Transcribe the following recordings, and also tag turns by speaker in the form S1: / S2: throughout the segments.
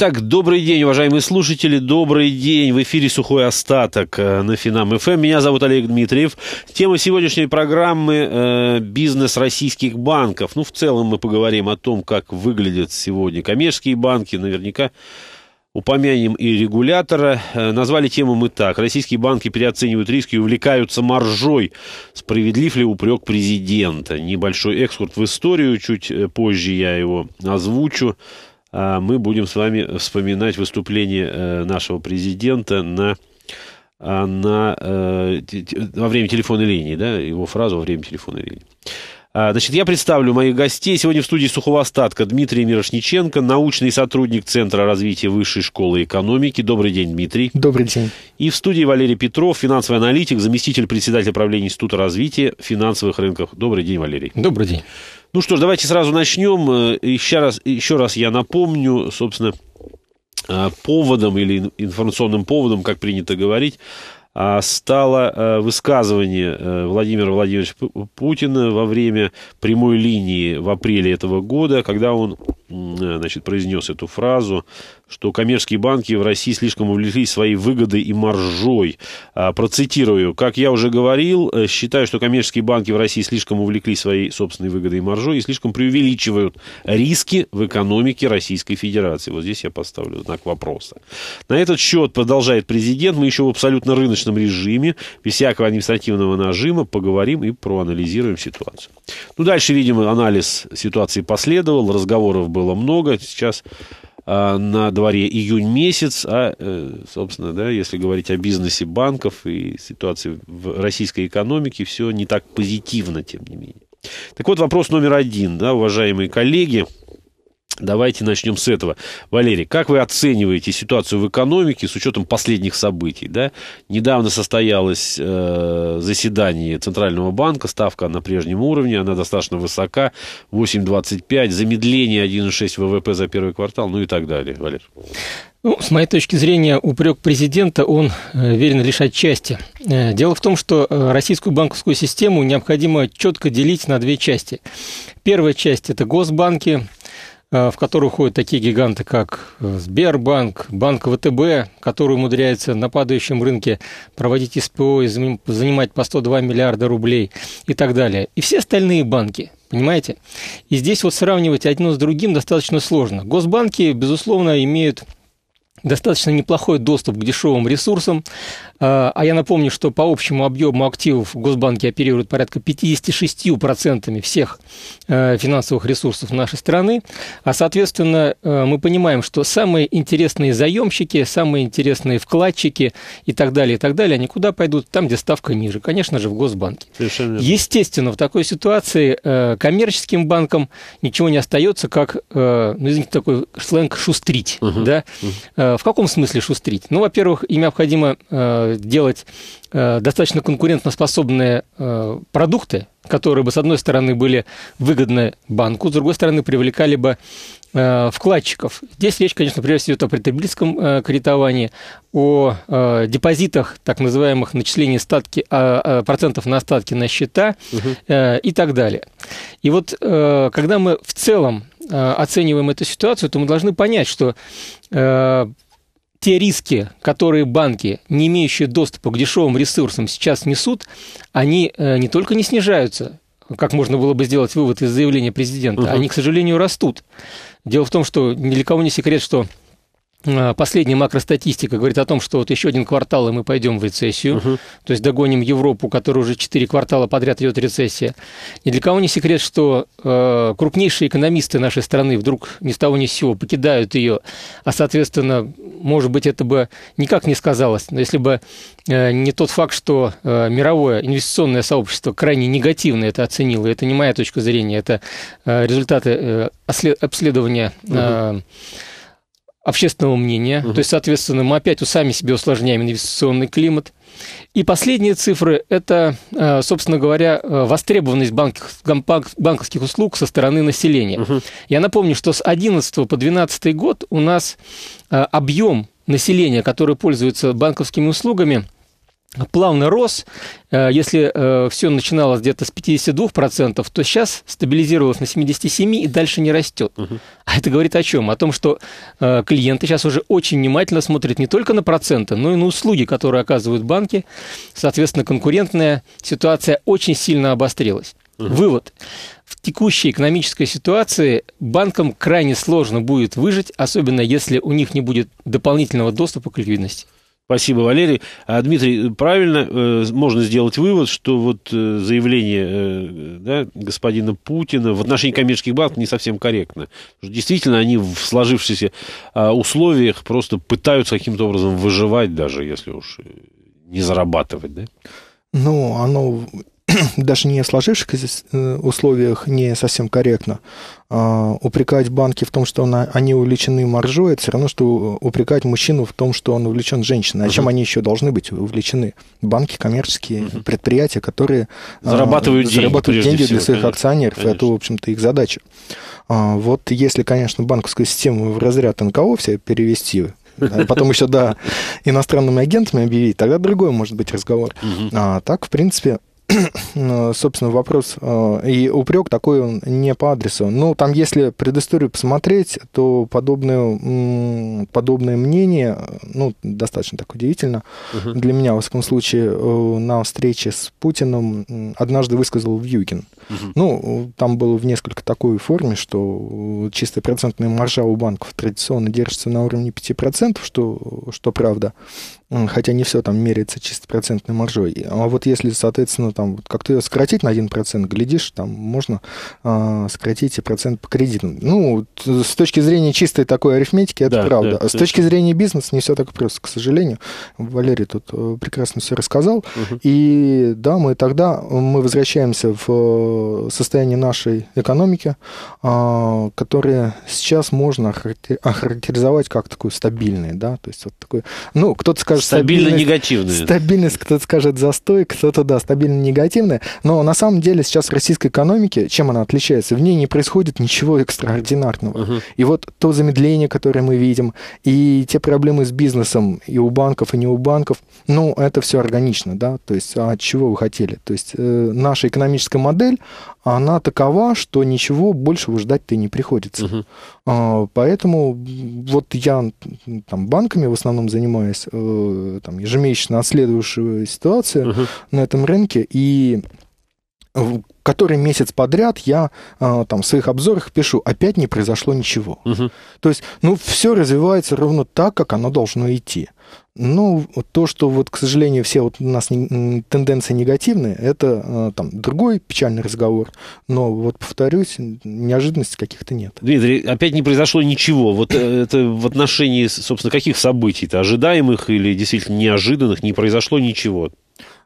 S1: Так, добрый день, уважаемые слушатели, добрый день. В эфире «Сухой остаток» э, на Финам ФМ. Эм». Меня зовут Олег Дмитриев. Тема сегодняшней программы э, – бизнес российских банков. Ну, в целом мы поговорим о том, как выглядят сегодня коммерческие банки. Наверняка упомянем и регулятора. Э, назвали тему мы так. Российские банки переоценивают риски и увлекаются маржой. Справедлив ли упрек президента? Небольшой экскурт в историю, чуть э, позже я его озвучу. А, мы будем с вами вспоминать выступление э, нашего президента на а, на, э, во время телефонной линии, да, его фразу во время телефонной линии. А, значит, я представлю моих гостей. Сегодня в студии суховостатка Дмитрий Мирошниченко, научный сотрудник Центра развития высшей школы экономики. Добрый день, Дмитрий. Добрый день. И в студии Валерий Петров, финансовый аналитик, заместитель председателя правления Института развития финансовых рынков. Добрый день, Валерий. Добрый день. Ну что ж, давайте сразу начнем. Э, еще раз, еще раз я напомню, собственно, э, поводом или информационным поводом, как принято говорить, а, стало э, высказывание э, Владимира Владимировича Путина во время прямой линии в апреле этого года, когда он э, значит, произнес эту фразу, что коммерческие банки в России слишком увлеклись своей выгодой и маржой. А, процитирую. «Как я уже говорил, считаю, что коммерческие банки в России слишком увлеклись своей собственной выгодой и маржой и слишком преувеличивают риски в экономике Российской Федерации». Вот здесь я поставлю знак вопроса. На этот счет, продолжает президент, мы еще в абсолютно рыночном ускоренном режиме, без всякого административного нажима, поговорим и проанализируем ситуацию. Ну, дальше, видимо, анализ ситуации последовал, разговоров было много. Сейчас а, на дворе июнь месяц, а, э, собственно, да, если говорить о бизнесе банков и ситуации в российской экономике, все не так позитивно, тем не менее. Так вот, вопрос номер один, да, уважаемые коллеги – Давайте начнем с этого. Валерий, как вы оцениваете ситуацию в экономике с учетом последних событий? Да? Недавно состоялось э, заседание Центрального банка, ставка на прежнем уровне, она достаточно высока, 8,25, замедление 1,6 ВВП за первый квартал, ну и так далее, Валерий.
S2: Ну, с моей точки зрения, упрек президента, он э, верен лишь отчасти. Э, дело в том, что э, российскую банковскую систему необходимо четко делить на две части. Первая часть – это госбанки – Э, в которую ходят такие гиганты, как э, Сбербанк, Банк ВТБ, который умудряется на падающем рынке проводить СПО и занимать по 102 миллиарда рублей и так далее. И все остальные банки, понимаете? И здесь вот сравнивать одно с другим достаточно сложно. Госбанки, безусловно, имеют достаточно неплохой доступ к дешевым ресурсам, а, а я напомню, что по общему объему активов госбанки оперируют порядка 56% всех э, финансовых ресурсов нашей страны. А, соответственно, э, мы понимаем, что самые интересные заемщики, самые интересные вкладчики и так далее, и так далее, они куда пойдут? Там, где ставка ниже. Конечно же, в госбанке. Естественно, в такой ситуации э, коммерческим банкам ничего не остается, как, ну, извините, такой сленг «шустрить». Угу. Да? Угу. В каком смысле шустрить? Ну, во-первых, им необходимо делать э, достаточно конкурентоспособные э, продукты, которые бы, с одной стороны, были выгодны банку, с другой стороны, привлекали бы э, вкладчиков. Здесь речь, конечно, прежде всего о потребительском кредитовании, о депозитах, так называемых начислении статки, а, а, процентов на остатки на счета угу. и так далее. И вот когда мы в целом оцениваем эту ситуацию, то мы должны понять, что те риски, которые банки, не имеющие доступа к дешевым ресурсам, сейчас несут, они э, не только не снижаются, как можно было бы сделать вывод из заявления президента, угу. они, к сожалению, растут. Дело в том, что ни для кого не секрет, что а, последняя макростатистика говорит о том, что вот еще один квартал, и мы пойдем в рецессию. Угу. То есть догоним Европу, которая уже четыре квартала подряд идет рецессия. Ни для кого не секрет, что э, крупнейшие экономисты нашей страны вдруг ни с того ни с сего покидают ее. А, соответственно, может быть, это бы никак не сказалось. Но если бы э, не тот факт, что э, мировое инвестиционное сообщество крайне негативно это оценило, это не моя точка зрения, это э, результаты э, обследования... Э, угу общественного мнения. Угу. То есть, соответственно, мы опять сами себе усложняем инвестиционный климат. И последние цифры – это, э, собственно говоря, э, востребованность банковских услуг со стороны населения. Угу. Я напомню, что с 2011 по 2012 год у нас э, объем населения, которое пользуется банковскими услугами – плавно рос. Э, если э, все начиналось где-то с 52%, то сейчас стабилизировалось на 77% и дальше не растет. Угу. А это говорит о чем? О том, что э, клиенты сейчас уже очень внимательно смотрят не только на проценты, но и на услуги, которые оказывают банки. Соответственно, конкурентная ситуация очень сильно обострилась. Угу. Вывод. В текущей экономической ситуации банкам крайне сложно будет выжить, особенно если у них
S1: не будет дополнительного доступа к ликвидности. Спасибо, Валерий. А, Дмитрий, правильно э, можно сделать вывод, что вот э, заявление э, да, господина Путина в отношении коммерческих банков не совсем корректно. Действительно, они в сложившихся э, условиях просто пытаются каким-то образом выживать даже, если уж э, не зарабатывать, да?
S3: Ну, оно даже не в сложившихся э, условиях не совсем корректно. А, упрекать банки в том, что она они увлечены маржой, это все равно, что упрекать мужчину в том, что он увлечен женщиной. А uh чем они еще должны быть увлечены? Банки, коммерческие uh предприятия, которые а, зарабатывают, а, деньги, зарабатывают деньги всего, для своих конечно, акционеров. Конечно. Это, в общем-то, их задача. А, вот если, конечно, банковскую систему в разряд НКО все перевести, а потом еще, да, иностранными агентами объявить, тогда другой может быть разговор. А так, в принципе, Э, собственно, вопрос э, и упрек такой он не по адресу. но ну, там, если предысторию посмотреть, то подобное, подобное мнение, ну, достаточно так удивительно, угу. для меня, в всяком случае, э, на встрече с Путиным однажды высказал Вьюгин. Угу. Ну, там было в несколько такой форме, что чисто процентная маржа у банков традиционно держится на уровне 5%, что, что правда хотя не все там меряется чисто процентной маржой. А вот если, соответственно, там вот как-то ее сократить на 1%, глядишь, там можно э, сократить и процент по кредитам. Ну, с точки зрения чистой такой арифметики, это да, правда. Да, а с точки зрения бизнеса не все так просто, к сожалению. Валерий тут э, прекрасно все рассказал. Угу. И да, мы тогда мы возвращаемся в э, состояние нашей экономики, э, которое сейчас можно охарактеризовать как такую стабильное, да, то есть вот такой, ну, кто-то скажет, стабильно негативные. Стабильность, кто-то скажет застой, кто-то да, стабильно негативная. Но на самом деле сейчас в российской экономике, чем она отличается, в ней не происходит ничего экстраординарного. Угу. И вот то замедление, которое мы видим, и те проблемы с бизнесом и у банков, и не у банков, ну, это все органично, да, то есть а от чего вы хотели. То есть э, наша экономическая модель, она такова, что ничего большего ждать-то не приходится. Угу. поэтому вот я там банками в основном занимаюсь, э, там ежемесячно отследовавшую ситуацию угу. на этом рынке, и э, который месяц подряд я э, там в своих обзорах пишу, опять не произошло ничего. Угу. То есть, ну, все развивается ровно так, как оно должно идти. Ну, то, что вот, к сожалению, все вот у нас не, тенденции негативные, это э, там другой печальный разговор. Но вот, повторюсь, неожиданности каких-то нет.
S1: Дмитрий, опять не произошло ничего. Вот э, это в отношении, собственно, каких событий-то? Ожидаемых или действительно неожиданных не произошло ничего?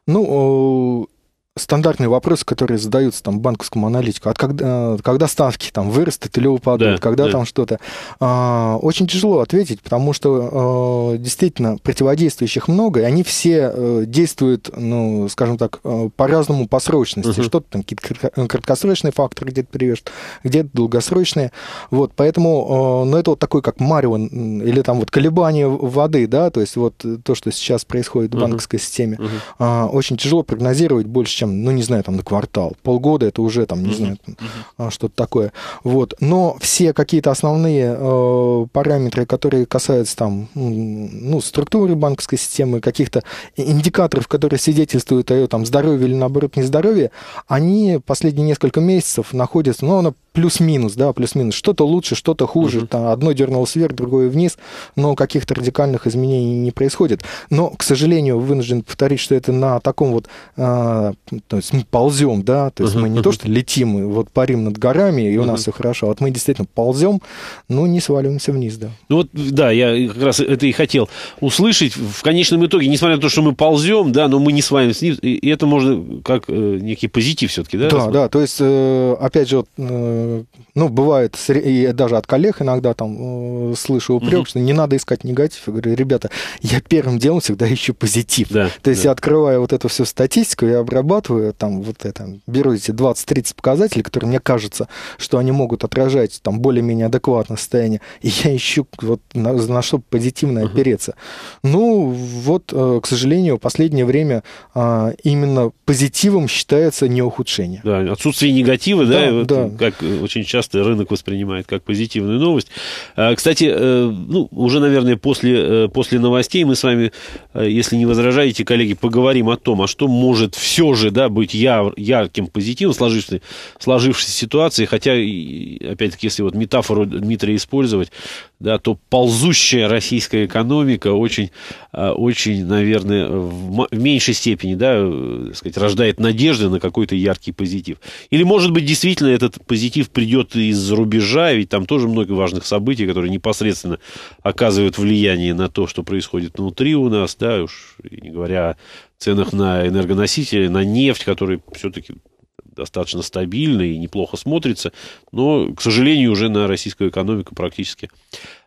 S3: Ну, стандартные вопросы, которые задаются там банковскому аналитику, от когда, э, когда ставки там вырастут или упадут, да, когда да. там что-то, а, очень тяжело ответить, потому что э, действительно противодействующих много, и они все э, действуют, ну, скажем так, по-разному по срочности. Угу. Что-то там какие-то краткосрочные факторы где-то привешут, где-то долгосрочные. Вот, поэтому, э, ну, это вот такой, как Марио, или там вот колебание воды, да, то есть вот то, что сейчас происходит в банковской системе, угу. очень тяжело прогнозировать больше, чем чем, ну, не знаю, там, на квартал. Полгода это уже, там, не mm-hmm. знаю, там, mm-hmm. что-то такое. Вот. Но все какие-то основные э, параметры, которые касаются, там, ну, структуры банковской системы, каких-то индикаторов, которые свидетельствуют о ее, там, здоровье или, наоборот, нездоровье, они последние несколько месяцев находятся, ну, на плюс-минус, да, плюс-минус. Что-то лучше, что-то хуже. Угу. Там одно дернулось вверх, другое вниз, но каких-то радикальных изменений не происходит. Но, к сожалению, вынужден повторить, что это на таком вот, э, то есть мы ползем, да, то есть угу. мы не то, что летим, мы вот парим над горами, и у угу. нас все хорошо, а вот мы действительно ползем, но не сваливаемся вниз, да.
S1: Ну вот, да, я как раз это и хотел услышать. В конечном итоге, несмотря на то, что мы ползем, да, но мы не сваливаемся вниз, и это можно как э, некий позитив все-таки, да? Да, да,
S3: то есть, э, опять же, вот, э, ну, бывает, и даже от коллег иногда там э, слышу упрек, угу. что не надо искать негатив. Я говорю, ребята, я первым делом всегда ищу позитив. Да, То есть да. я открываю вот эту всю статистику, я обрабатываю там вот это, беру эти 20-30 показателей, которые мне кажется, что они могут отражать там более-менее адекватное состояние, и я ищу вот на, на что позитивно угу. опереться. Ну, вот, э, к сожалению, в последнее время а, именно позитивом считается не ухудшение.
S1: Да, отсутствие негатива, да, да, вот да. как э, очень часто рынок воспринимает как позитивную новость. А, кстати, э, ну, уже, наверное, после, э, после новостей мы с вами, э, если не возражаете, коллеги, поговорим о том, а что может все же да, быть ярким позитивом сложившейся, сложившейся ситуации, хотя, опять-таки, если вот метафору Дмитрия использовать, да, то ползущая российская экономика очень, а, очень наверное, в меньшей степени да, э, сказать, рождает надежды на какой-то яркий позитив. Или, может быть, действительно этот позитив придет из-за рубежа, ведь там тоже много важных событий, которые непосредственно оказывают влияние на то, что происходит внутри у нас, да, уж не говоря о ценах на энергоносители, на нефть, которые все-таки достаточно стабильно и неплохо смотрится, но, к сожалению, уже на российскую экономику практически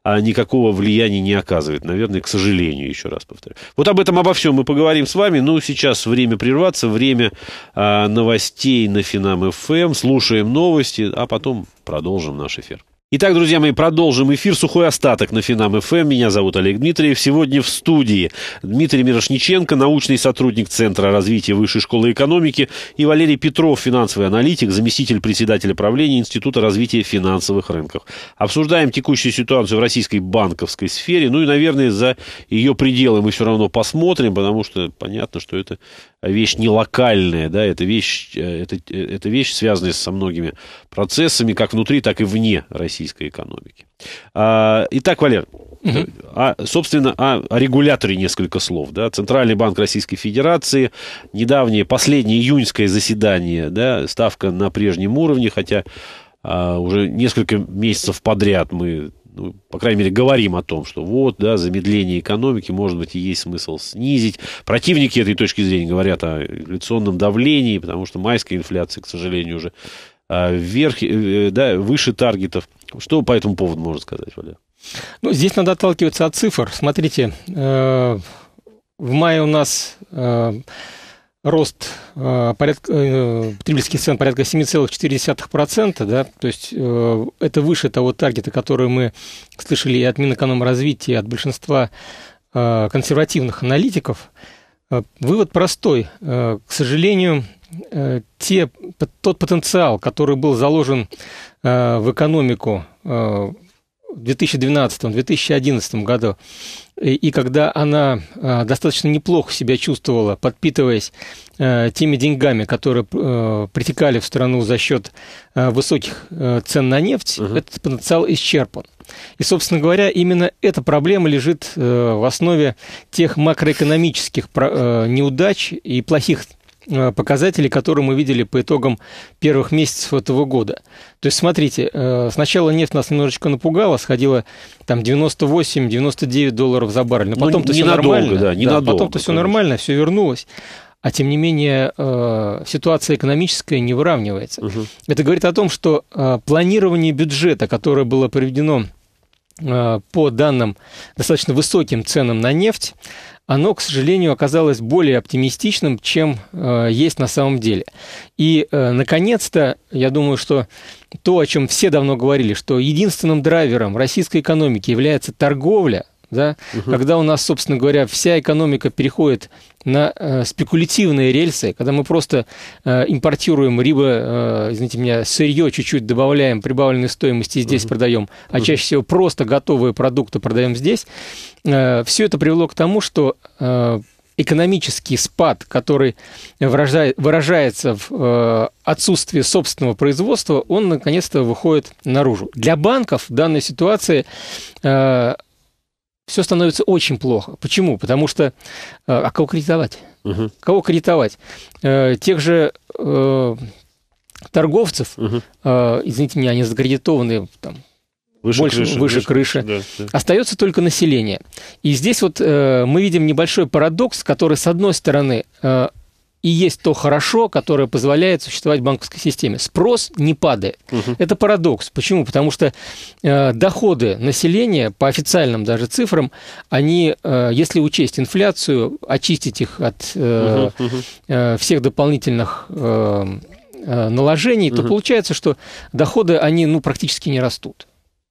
S1: а, никакого влияния не оказывает. Наверное, к сожалению, еще раз повторю. Вот об этом, обо всем мы поговорим с вами. Ну, сейчас время прерваться, время а, новостей на Финам-ФМ. Эм. Слушаем новости, а потом продолжим наш эфир. Итак, друзья мои, продолжим эфир. Сухой остаток на Финам ФМ. Эм. Меня зовут Олег Дмитриев. Сегодня в студии Дмитрий Мирошниченко, научный сотрудник Центра развития Высшей школы экономики, и Валерий Петров, финансовый аналитик, заместитель председателя правления Института развития финансовых рынков. Обсуждаем текущую ситуацию в российской банковской сфере. Ну и, наверное, за ее пределы мы все равно посмотрим, потому что понятно, что это вещь не локальная, да, это вещь, э, это, э, это вещь, связанная со многими процессами, как внутри, так и вне России российской экономики. А, итак, Валер, угу. а, собственно, о, а, о регуляторе несколько слов. Да? Центральный банк Российской Федерации, недавнее, последнее июньское заседание, да, ставка на прежнем уровне, хотя а, уже несколько месяцев подряд мы ну, по крайней мере, говорим о том, что вот, да, замедление экономики, может быть, и есть смысл снизить. Противники этой точки зрения говорят о инфляционном давлении, потому что майская инфляция, к сожалению, уже вверх, а, э, э, да, выше таргетов. Что по этому поводу можно сказать, Валер?
S2: Ну, здесь надо отталкиваться от цифр. Смотрите, э, в мае у нас рост э, порядка, э, потребительских цен порядка 7,4%, да, то есть это выше того таргета, который мы слышали и от Минэкономразвития, и от большинства консервативных аналитиков. вывод простой. к сожалению, те тот потенциал, который был заложен э, в экономику э, в 2012-2011 году, и, когда она э, достаточно неплохо себя чувствовала, подпитываясь теми деньгами, которые притекали в страну за счет высоких цен на нефть, угу. этот потенциал исчерпан. И, собственно говоря, именно эта проблема лежит в основе тех макроэкономических неудач и плохих Э, показатели, которые мы видели по итогам первых месяцев этого года. То есть, смотрите, э, сначала нефть нас немножечко напугала, сходила там 98-99 долларов за баррель, но ну, потом-то все нормально. Да, ненадолго, да, потом-то все нормально, все вернулось. А тем не менее, э, ситуация экономическая не выравнивается. Угу. Это говорит о том, что планирование бюджета, которое было проведено по данным достаточно высоким ценам на нефть, оно, к сожалению, оказалось более оптимистичным, чем э, есть на самом деле. И, э, наконец-то, я думаю, что то, о чем все давно говорили, что единственным драйвером российской экономики является торговля, да, угу. когда у нас, собственно говоря, вся экономика переходит на э, спекулятивные рельсы, когда мы просто э, импортируем либо, э, извините меня, сырье чуть-чуть добавляем прибавленной стоимости и здесь угу. продаем, а чаще всего просто готовые продукты продаем здесь, э, все это привело к тому, что э, экономический спад, который выражается в э, отсутствии собственного производства, он наконец-то выходит наружу. Для банков в данной ситуации э, все становится очень плохо. Почему? Потому что э, а кого кредитовать? Угу. Кого кредитовать? Э, тех же э, торговцев, угу. извините меня, они закредитованы там, Выше больше, крыши. Выше, выше крыши. Да, да. Остается только население. И здесь вот э, мы видим небольшой парадокс, который, с одной стороны, и есть то хорошо, которое позволяет существовать банковской системе. Спрос не падает. Угу. Это парадокс. Почему? Потому что э, доходы населения, по официальным даже цифрам, они, э, если учесть инфляцию, очистить их от э, Э, всех дополнительных э, э наложений, угу. то получается, что доходы, они ну, практически не растут.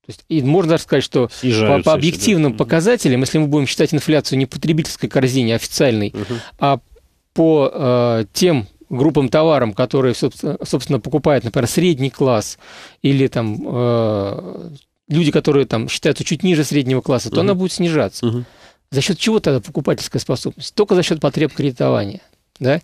S2: То есть, и можно даже сказать, что
S1: по, по объективным
S2: еще, да. показателям, если мы будем считать инфляцию не потребительской корзине, а официальной, угу. а по э, тем группам товаров, которые, собственно, собственно, покупают, например, средний класс или там э, люди, которые там считаются чуть ниже среднего класса, то угу. она будет снижаться. Угу. За счет чего тогда покупательская способность? Только за счет потреб кредитования. Да?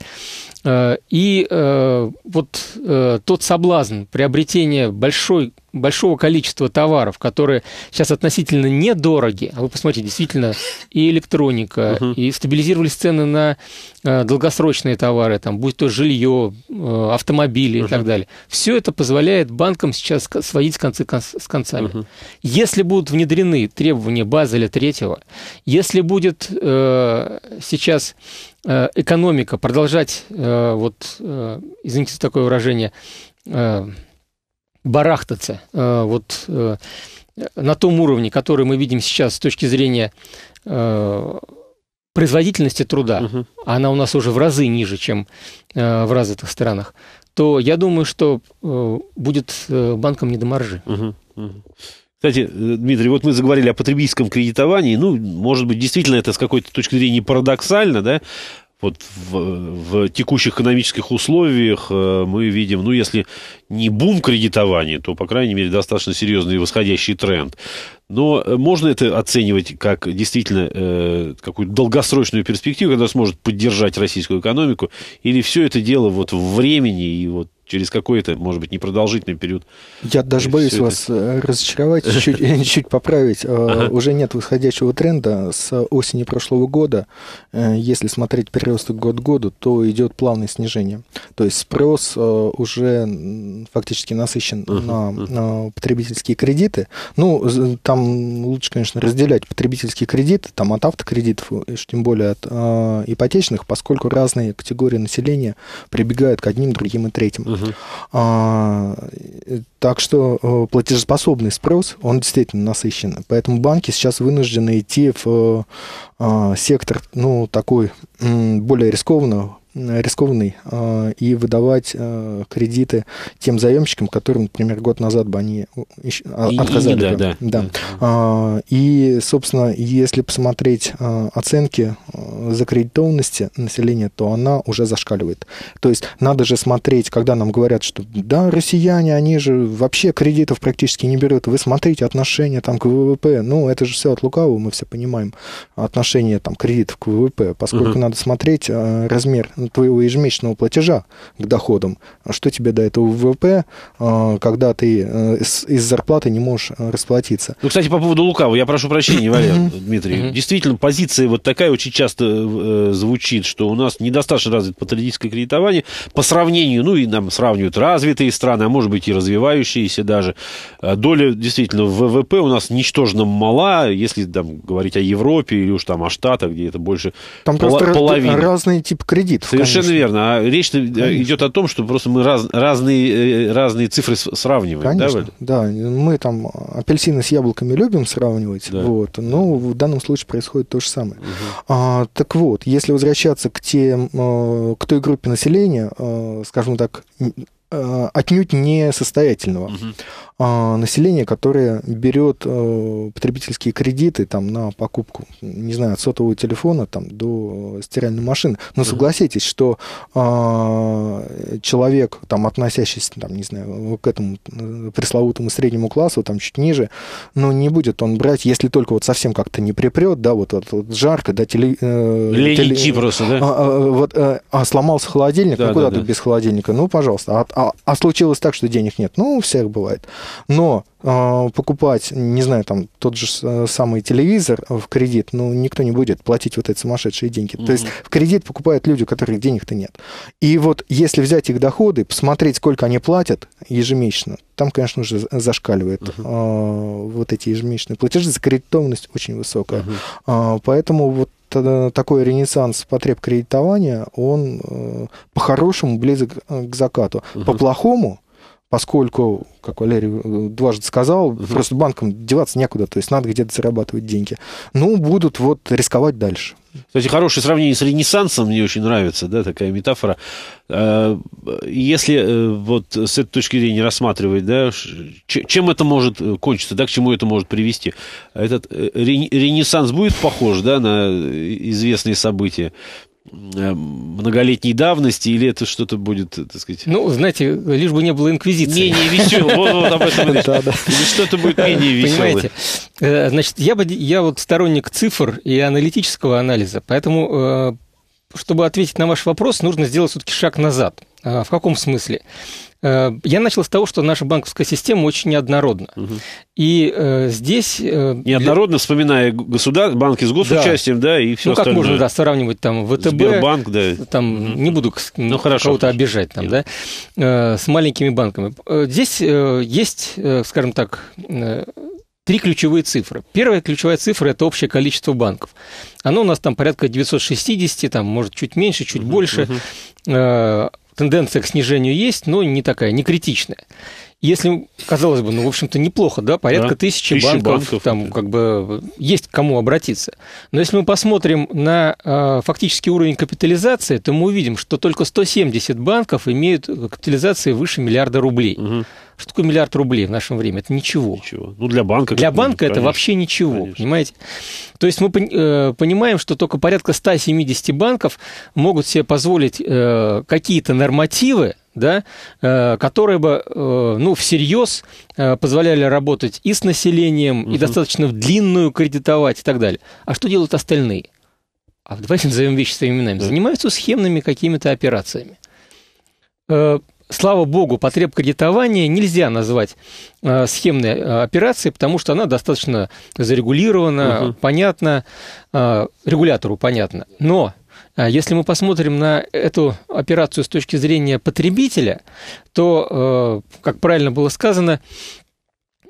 S2: Э, и э, вот э, тот соблазн приобретения большой, большого количества товаров, которые сейчас относительно недороги, а вы посмотрите, действительно и электроника, угу. и стабилизировались цены на долгосрочные товары, там, будь то жилье, автомобили угу. и так далее. Все это позволяет банкам сейчас сводить с, концы, с концами. Угу. Если будут внедрены требования Базеля третьего, если будет сейчас Э, экономика, продолжать, э, вот, э, извините за такое выражение, барахтаться вот на том уровне, который мы видим сейчас с точки зрения производительности труда, угу. она у нас уже в разы ниже, чем в развитых странах, то я думаю, что будет банкам не до маржи.
S1: Угу, угу. Кстати, э, Дмитрий, вот мы заговорили о потребительском кредитовании. Ну, может быть, действительно это с какой-то точки зрения парадоксально, да? Вот в, в текущих экономических условиях э, мы видим, ну, если не бум кредитования, то, по крайней мере, достаточно серьезный восходящий тренд. Но э, можно это оценивать как действительно э, какую-то долгосрочную перспективу, когда сможет поддержать российскую экономику, или все это дело вот в времени и вот через какой-то, может быть, непродолжительный период. Я даже
S3: боюсь это... вас э, разочаровать, чуть, чуть поправить. Э, ага. Уже нет восходящего тренда с осени прошлого года. Э, если смотреть переросток год к году, то идет плавное снижение. То есть спрос уже фактически насыщен ага. на, на потребительские кредиты. Ну, там лучше, конечно, разделять потребительские кредиты, там от автокредитов, тем более от ипотечных, поскольку разные категории населения прибегают к одним, другим и третьим. Угу. А, э, так что платежеспособный спрос, он действительно насыщен. Поэтому банки сейчас вынуждены идти в э, а, сектор, ну, такой более рискованного рискованный а, и выдавать а, кредиты тем заемщикам, которым, например, год назад бы они а, отказали. И, да, да. Да. да. И, собственно, если посмотреть оценки закредитованности населения, то она уже зашкаливает. То есть надо же смотреть, когда нам говорят, что да, россияне, они же вообще кредитов практически не берут. Вы смотрите отношение там к ВВП. Ну, это же все от лукавого, мы все понимаем отношение там кредитов к ВВП, поскольку угу. надо смотреть размер твоего ежемесячного платежа к доходам. А что тебе до этого ВВП, а, когда ты э, из зарплаты не можешь э, расплатиться?
S1: Ну, кстати, по поводу Лукавы, я прошу прощения, Валер, Дмитрий. Действительно, позиция вот такая очень часто э, звучит, что у нас недостаточно развито потребительское кредитование по сравнению, ну и нам сравнивают развитые страны, а может быть и развивающиеся даже. А, доля действительно в ВВП у нас ничтожно мала, если там говорить о Европе или уж там о Штатах, где это больше там пол- просто половины.
S3: разные типы кредитов. Совершенно конечно.
S1: верно. А речь э, идет о том, что просто мы раз, разные, э, разные цифры сравниваем. Конечно,
S3: да, да. Мы там апельсины с яблоками любим сравнивать, да. вот, но в данном случае происходит то же самое. Угу. А, так вот, если возвращаться к, тем, э, к той группе населения, скажем так, отнюдь несостоятельного. Угу. А, население, которое берет э, потребительские кредиты там, на покупку, не знаю, от сотового телефона там, до э, стиральной машины. Но согласитесь, что а, человек, там, относящийся там, не знаю, к этому э, пресловутому среднему классу, там, чуть ниже, но ну, не будет он брать, если только вот совсем как-то не припрет, да, вот, вот, вот жарко, да, теле... Или теле... просто, да? А, а вот, а, сломался холодильник, ну, да, ну, куда да, ты да. без холодильника? Ну, пожалуйста. А, а, а случилось так, что денег нет. Ну, у всех бывает. Но э, покупать, не знаю, там тот же э, самый телевизор в кредит, ну, никто не будет платить вот эти сумасшедшие деньги. Mm-hmm. То есть в кредит покупают люди, у которых денег-то нет. И вот если взять их доходы, посмотреть, сколько они платят ежемесячно, там, конечно уже зашкаливает mm-hmm. э, вот эти ежемесячные платежи, закредитованность очень высокая. Mm-hmm. Э, поэтому вот э, такой ренессанс потреб кредитования, он э, по-хорошему близок э, к закату. Угу. По-плохому поскольку, как Валерий э, дважды сказал, угу. просто банкам деваться некуда, то есть надо где-то зарабатывать деньги. Ну, будут вот рисковать дальше.
S1: Кстати, хорошее сравнение с Ренессансом мне очень нравится, да, такая метафора. А, если э, вот с этой точки зрения рассматривать, да, чем это может э, кончиться, да, к чему это может привести? Этот Ренессанс будет похож, да, на известные события Э, многолетней давности, или это что-то будет, э, так сказать...
S2: Ну, знаете, лишь бы не было инквизиции. Менее весело,
S1: вот, вот об этом речь. Да, да. Или что-то будет менее веселое. Понимаете,
S2: э, значит, я, бы, я вот сторонник цифр и аналитического анализа, поэтому чтобы ответить на ваш вопрос, нужно сделать все-таки шаг назад. А, в каком смысле? Э, я начал с того, что наша банковская система очень неоднородна. Угу. И э, здесь... Э, неоднородно,
S1: для... вспоминая государ... банки с госучастием, да, да и все Ну, остальное. как можно, да,
S2: сравнивать там ВТБ... Сбербанк, да. Там, угу. Не буду ну, хорошо, кого-то хорошо. обижать там, Нет. да, э, с маленькими банками. Э, здесь э, есть, э, скажем так... Э, три ключевые цифры. Первая ключевая цифра – это общее количество банков. Оно у нас там порядка 960, там, может, чуть меньше, чуть больше. Э, тенденция к снижению есть, но не такая, не критичная если, казалось бы, ну, в общем-то, неплохо, да, порядка да, тысячи, банков, банков, там, как бы, есть к кому обратиться. Но если мы посмотрим на э, фактический уровень капитализации, то мы увидим, что только 170 банков имеют капитализации выше миллиарда рублей. Угу. Что такое миллиард рублей в нашем время? Это ничего. Ничего. Ну, для банка... Для банка конечно, это вообще ничего, конечно. понимаете? То есть мы э, понимаем, что только порядка 170 банков могут себе позволить э, какие-то нормативы, да, э, которые бы э, ну, всерьез э, позволяли работать и с населением, угу. и достаточно в длинную кредитовать и так далее. А что делают остальные? А давайте назовем вещи своими именами. Да. Занимаются схемными какими-то операциями. Слава богу, потреб кредитования нельзя назвать схемной операцией, потому что она достаточно зарегулирована, угу. понятна, регулятору понятно. Но а если мы посмотрим на эту операцию с точки зрения потребителя, то, э, как правильно было сказано,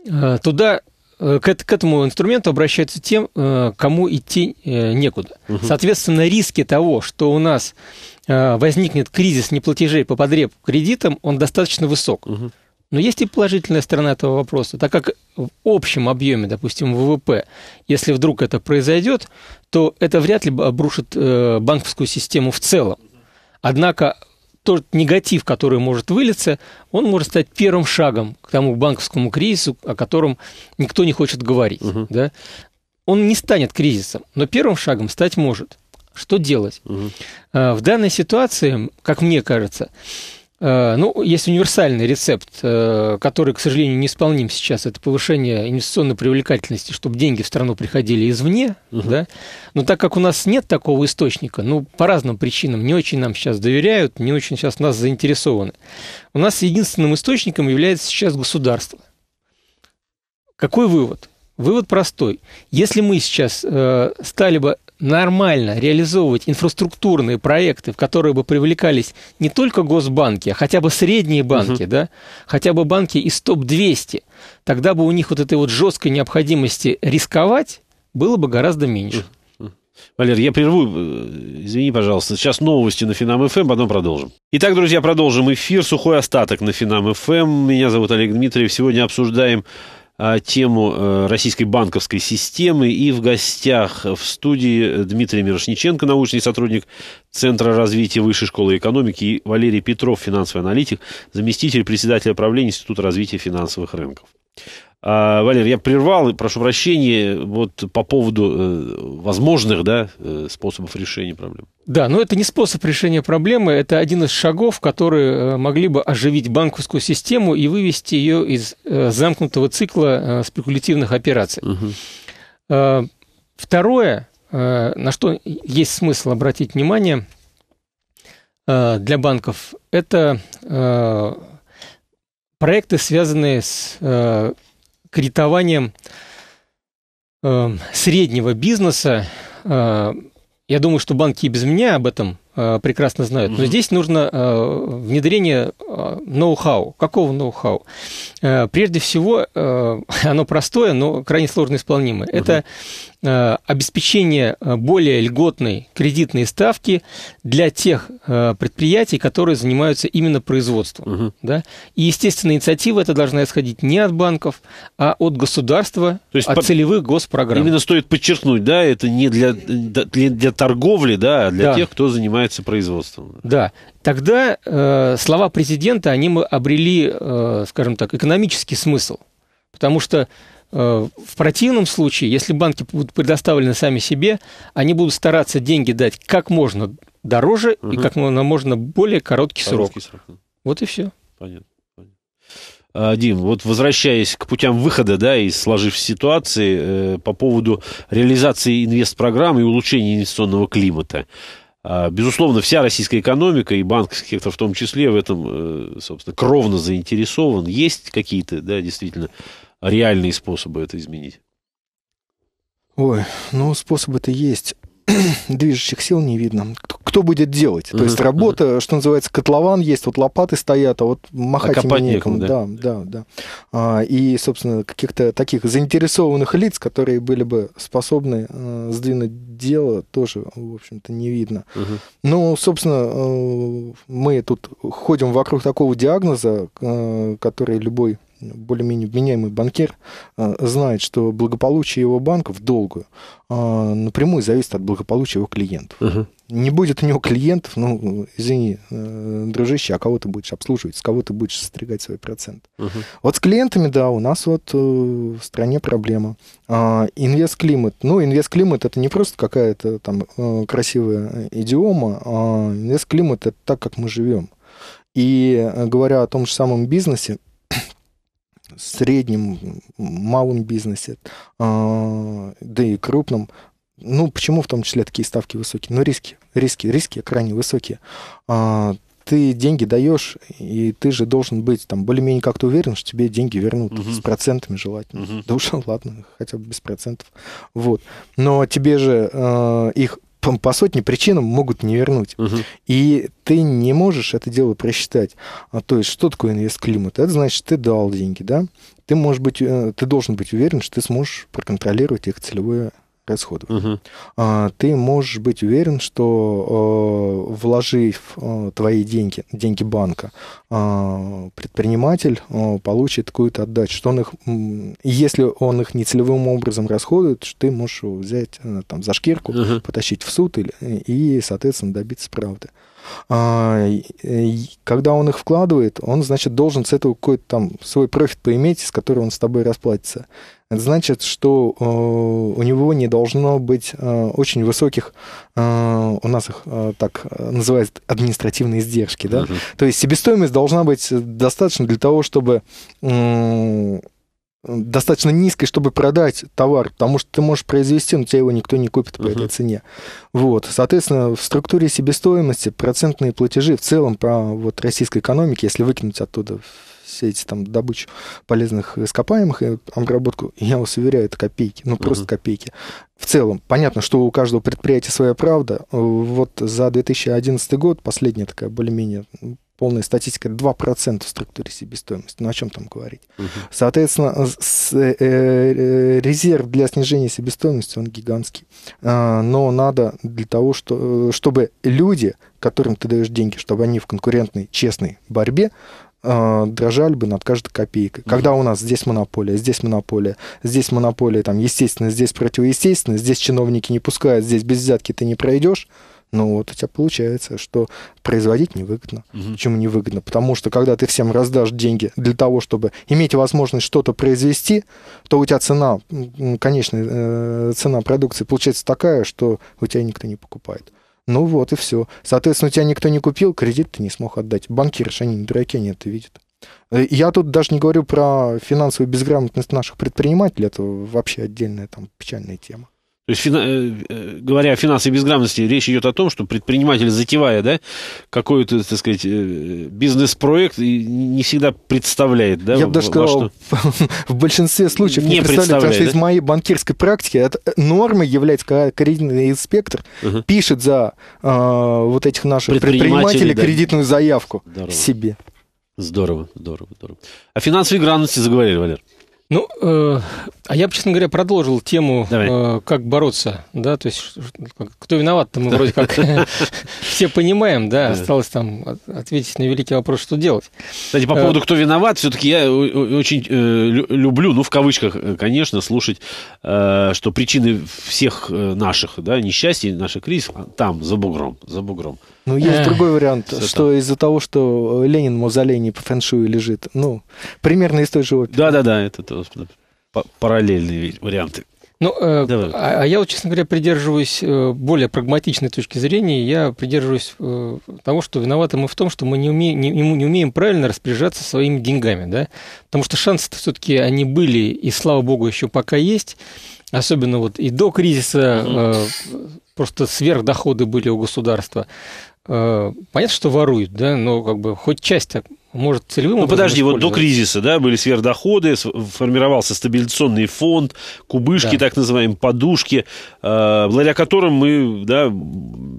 S2: э, туда э, к, этому инструменту обращаются тем, кому идти некуда. Угу. Соответственно, риски того, что у нас возникнет кризис неплатежей по подреб кредитам, он достаточно высок. Угу. Но есть и положительная сторона этого вопроса, так как в общем объеме, допустим, ВВП, если вдруг это произойдет, то это вряд ли обрушит э, банковскую систему в целом. Однако тот негатив, который может вылиться, он может стать первым шагом к тому банковскому кризису, о котором никто не хочет говорить. Угу. Да? Он не станет кризисом, но первым шагом стать может. Что делать? Угу. В данной ситуации, как мне кажется, Э, ну, есть универсальный рецепт, э, который, к сожалению, не исполним сейчас. Это повышение инвестиционной привлекательности, чтобы деньги в страну приходили извне. Угу. Да? Но так как у нас нет такого источника, ну, по разным причинам, не очень нам сейчас доверяют, не очень сейчас нас заинтересованы. У нас единственным источником является сейчас государство. Какой вывод? Вывод простой. Если мы сейчас э, стали бы нормально реализовывать инфраструктурные проекты, в которые бы привлекались не только госбанки, а хотя бы средние банки, угу. да, хотя бы банки из топ-200, тогда бы у них вот этой вот жесткой необходимости рисковать было бы гораздо меньше.
S1: Валер, я прерву, э, извини, пожалуйста. Сейчас новости на Финам ФМ, эм, потом продолжим. Итак, друзья, продолжим эфир. Сухой остаток на Финам ФМ. Эм. Меня зовут Олег Дмитриев. Сегодня обсуждаем а, тему э, российской банковской системы. И в гостях в студии Дмитрий Мирошниченко, научный сотрудник Центра развития Высшей школы экономики, и Валерий Петров, финансовый аналитик, заместитель председателя правления Института развития финансовых рынков. А, Валер, я прервал, прошу прощения, вот по поводу э, возможных да, э, способов решения проблем.
S2: Да, но это не способ решения проблемы, это один из шагов, которые э, могли бы оживить банковскую систему и вывести ее из замкнутого цикла спекулятивных операций. Угу. второе, на что есть смысл обратить внимание для банков, это проекты, связанные с кредитованием э, среднего бизнеса. Э, я думаю, что банки и без меня об этом Э, прекрасно знают. Но здесь нужно э, внедрение э, ноу-хау. Какого ноу-хау? Прежде всего, оно простое, но крайне сложно исполнимое. Это обеспечение более льготной кредитной ставки для тех предприятий, которые занимаются именно производством. Угу. Да? И, естественно, инициатива это должна исходить не от банков, а от государства, То есть от а по... целевых госпрограмм. Именно
S1: стоит подчеркнуть, да, это не для, для, для торговли, да, а для да. тех, кто занимается занимается производством.
S2: Да. Тогда э, слова президента, они мы обрели, э, скажем так, экономический смысл. Потому что э, в противном случае, если банки будут предоставлены сами себе, они будут стараться деньги дать как можно дороже угу. и как можно, более короткий, короткий срок. срок. Вот и все.
S1: Понятно. А, Дим, вот возвращаясь к путям выхода, да, и сложив ситуации э, по поводу реализации инвестпрограммы и улучшения инвестиционного климата. А, безусловно, вся российская экономика и банковский сектор в том числе в этом, э, собственно, кровно заинтересован. Есть какие-то, да, действительно, реальные способы это изменить?
S3: Ой, ну, способы-то есть. движущих сил не видно. Кто будет делать? То есть работа, что называется, котлован есть, вот лопаты стоят, а вот махать а ими некому. Да, да, да. да. И, собственно, каких-то таких заинтересованных лиц, которые были бы способны э, сдвинуть дело, тоже, в общем-то, не видно. Угу. Ну, собственно, э, мы тут ходим вокруг такого диагноза, э, который любой более-менее вменяемый банкир э, знает, что благополучие его банка в долгую э, напрямую зависит от благополучия его клиентов. Угу. Не будет у него клиентов, ну, извини, э, дружище, а кого ты будешь обслуживать, с кого ты будешь состригать свой процент. Угу. Вот с клиентами, да, у нас вот в стране проблема. А, инвест-климат, ну, инвест-климат это не просто какая-то там красивая идиома, а инвест-климат это так, как мы живем. И говоря о том же самом бизнесе, среднем, малом бизнесе, а, да и крупном. Ну, почему в том числе такие ставки высокие? Ну, риски, риски, риски крайне высокие а, ты деньги даешь, и ты же должен быть там более-менее как-то уверен, что тебе деньги вернут угу. с процентами желательно. Угу. Да уж ладно, хотя бы без процентов. Вот. Но тебе же э, их по, по сотне причинам могут не вернуть. Угу. И ты не можешь это дело просчитать. А, то есть, что такое инвест-климат? Это значит, ты дал деньги, да? Ты, может быть, э, ты должен быть уверен, что ты сможешь проконтролировать их целевое расходов. Угу. А, ты можешь быть уверен, что э, вложив э, твои деньги, деньги банка, э, предприниматель э, получит какую-то отдачу. Что он их, если он их нецелевым образом расходует, ты можешь его взять э, там, за шкирку, угу. потащить в суд или, и, соответственно, добиться правды. А, когда он их вкладывает, он, значит, должен с этого какой-то там свой профит поиметь, с которого он с тобой расплатится. Это значит, что э, у него не должно быть э, очень высоких, э, у нас их так называют административные издержки, да? Угу. То есть себестоимость должна быть достаточно для того, чтобы достаточно низкой, чтобы продать товар, потому что ты можешь произвести, но тебя его никто не купит по uh-huh. этой цене. Вот. Соответственно, в структуре себестоимости процентные платежи в целом по вот, российской экономике, если выкинуть оттуда все эти там добычу полезных ископаемых э, и обработку, я вас уверяю, это копейки, ну просто uh-huh. копейки. В целом, понятно, что у каждого предприятия своя правда. Э, вот за 2011 год, последняя такая более-менее полная статистика 2% в структуре себестоимости. Ну о чем там говорить? Угу. Соответственно, э, с, э, э, резерв для снижения себестоимости, он гигантский. А, но надо для того, что, чтобы люди, которым ты даешь деньги, чтобы они в конкурентной, честной борьбе а, дрожали бы над каждой копейкой. Когда у нас здесь монополия, здесь монополия, здесь монополия, там, естественно, здесь противоестественно, здесь чиновники не пускают, здесь без взятки ты не пройдешь, ну вот у тебя получается, что производить невыгодно. Угу. Почему невыгодно? Потому что когда ты всем раздашь деньги для того, чтобы иметь возможность что-то произвести, то у тебя цена, конечная э, цена продукции получается такая, что у тебя никто не покупает. Ну вот и все. Соответственно, у тебя никто не купил, кредит ты не смог отдать. Банкирши, они не дураки, они это видят. Э, я тут даже не говорю про финансовую безграмотность наших предпринимателей, это а вообще отдельная там печальная тема.
S1: То есть, фина... Э, э, говоря о финансовой безграмотности, речь идет о том, что предприниматель, затевая да, какой-то, так сказать, э, бизнес-проект, не всегда представляет. Да, Я бы даже сказал, что...
S3: в большинстве случаев не, не представляет, потому да? из моей банкирской практики это нормой является, когда кредитный инспектор угу. пишет за э, вот этих наших предпринимателей, предпринимателей да. кредитную заявку
S1: Здорово. себе. Здорово, здорово, здорово. О финансовой грамотности заговорили, Валер.
S2: Ну, э, а я бы, честно говоря, продолжил тему, э, как бороться, да, то есть кто виноват-то мы вроде как все понимаем, да, осталось там ответить на великий вопрос, что делать. Кстати, по э, поводу
S1: кто виноват, все-таки я очень э, люблю, ну, в кавычках, э, конечно, слушать, что причины всех наших, да, несчастий, наших кризисов а там, за бугром, за бугром.
S3: Ну, есть Эх, другой вариант, что там. из-за того, что Ленин мавзолей не по фэншую лежит. Ну, примерно из той же оперы.
S1: Да-да-да, это то, параллельные варианты. Ну, э, Давай.
S3: А, а, я, вот, честно говоря, придерживаюсь
S2: э, более прагматичной точки зрения. Я придерживаюсь э, того, что виноваты мы в том, что мы не, уме, не, не умеем правильно распоряжаться своими деньгами. Да? Потому что шансы-то все-таки они были, и, слава богу, еще пока есть. Особенно вот и до кризиса э, просто сверхдоходы были у государства. Э, понятно, что воруют, да, но как бы хоть часть может целевым Ну, подожди, вот до кризиса,
S1: да, были сверхдоходы, формировался стабилизационный фонд, кубышки, да. так называемые, подушки, э, благодаря которым мы, да,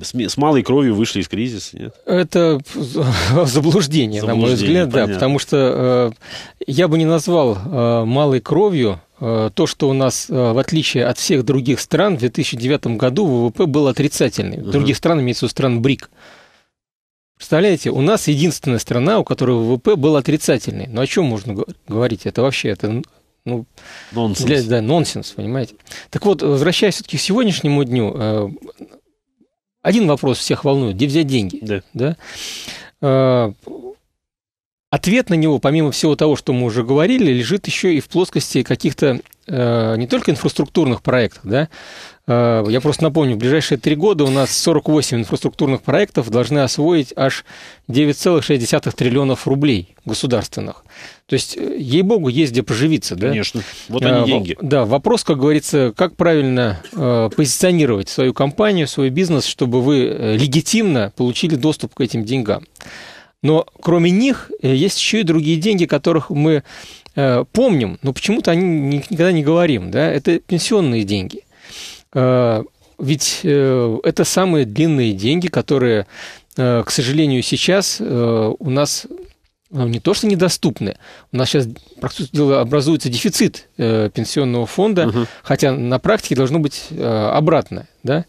S1: с, малой кровью вышли из кризиса, нет?
S2: Это заблуждение, заблуждение на мой взгляд, понятно. да, потому что э, я бы не назвал малой кровью Э, то, что у нас, э, в отличие от всех других стран, в 2009 году ВВП был отрицательный. Угу. Других стран имеется у стран БРИК. Представляете, у нас единственная страна, у которой ВВП был отрицательный. Ну о чем можно говорить? Это вообще это ну, нонсенс. Для, да, нонсенс, понимаете. Так вот, возвращаясь все-таки к сегодняшнему дню, э, один вопрос всех волнует: где взять деньги? Да. да? Ответ на него, помимо всего того, что мы уже говорили, лежит еще и в плоскости каких-то э, не только инфраструктурных проектов, да. Э, я просто напомню, в ближайшие три года у нас 48 инфраструктурных проектов должны освоить аж 9,6 триллионов рублей государственных. То есть, э, ей-богу, есть где поживиться, да? Конечно. Вот э, они а, деньги. Да, вопрос, как говорится, как правильно э, позиционировать свою компанию, свой бизнес, чтобы вы э, легитимно получили доступ к этим деньгам. Но кроме них э, есть еще и другие деньги, которых мы э, помним, но почему-то они никогда не говорим. Да? Это пенсионные деньги. Э, ведь это самые длинные деньги, которые, к сожалению, сейчас у нас не то что недоступны, у нас сейчас практически образуется дефицит пенсионного фонда, угу. хотя на практике должно быть обратно. Да?